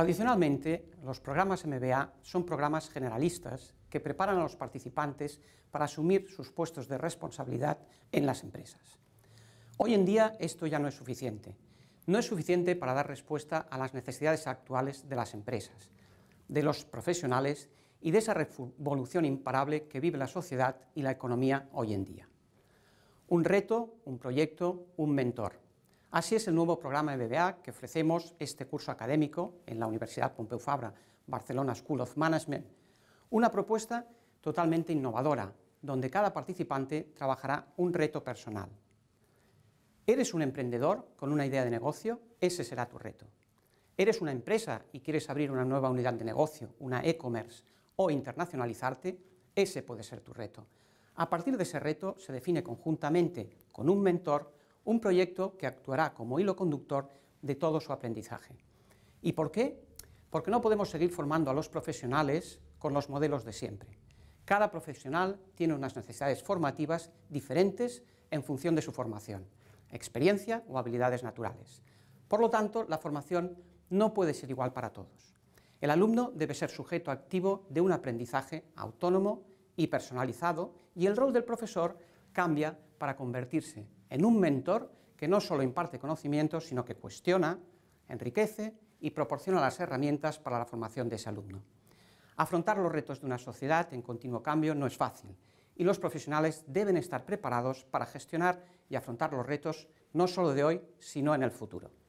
Tradicionalmente, los programas MBA son programas generalistas que preparan a los participantes para asumir sus puestos de responsabilidad en las empresas. Hoy en día esto ya no es suficiente. No es suficiente para dar respuesta a las necesidades actuales de las empresas, de los profesionales y de esa revolución imparable que vive la sociedad y la economía hoy en día. Un reto, un proyecto, un mentor Así es el nuevo programa de BBA que ofrecemos este curso académico en la Universidad Pompeu Fabra, Barcelona School of Management. Una propuesta totalmente innovadora, donde cada participante trabajará un reto personal. ¿Eres un emprendedor con una idea de negocio? Ese será tu reto. ¿Eres una empresa y quieres abrir una nueva unidad de negocio, una e-commerce o internacionalizarte? Ese puede ser tu reto. A partir de ese reto se define conjuntamente con un mentor un proyecto que actuará como hilo conductor de todo su aprendizaje. ¿Y por qué? Porque no podemos seguir formando a los profesionales con los modelos de siempre. Cada profesional tiene unas necesidades formativas diferentes en función de su formación, experiencia o habilidades naturales. Por lo tanto, la formación no puede ser igual para todos. El alumno debe ser sujeto activo de un aprendizaje autónomo y personalizado y el rol del profesor cambia para convertirse en un mentor que no solo imparte conocimientos, sino que cuestiona, enriquece y proporciona las herramientas para la formación de ese alumno. Afrontar los retos de una sociedad en continuo cambio no es fácil y los profesionales deben estar preparados para gestionar y afrontar los retos no solo de hoy, sino en el futuro.